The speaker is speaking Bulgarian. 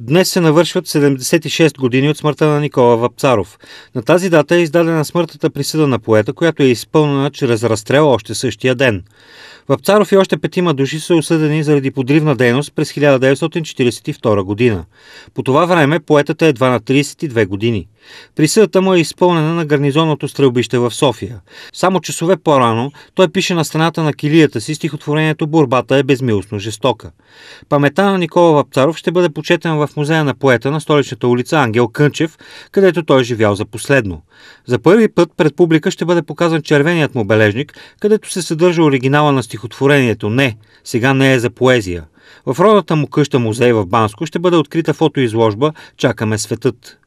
Днес се навършват 76 години от смъртта на Никола Вапцаров. На тази дата е издадена смъртната присъда на поета, която е изпълнена чрез разстрел още същия ден. Вапцаров и още петима души са осъдени заради подривна дейност през 1942 година. По това време поетата е 2 на 32 години. Присъдата му е изпълнена на гарнизонното стрелбище в София. Само часове по-рано той пише на страната на килията си стихотворението «Борбата е безмилостно жестока». Памета на Никола Вапцаров ще бъде почетен в в музея на поета на столичната улица Ангел Кънчев, където той е живял за последно. За първи път пред публика ще бъде показан червеният му бележник, където се съдържа оригинала на стихотворението «Не, сега не е за поезия». В родната му къща музей в Банско ще бъде открита фотоизложба «Чакаме светът».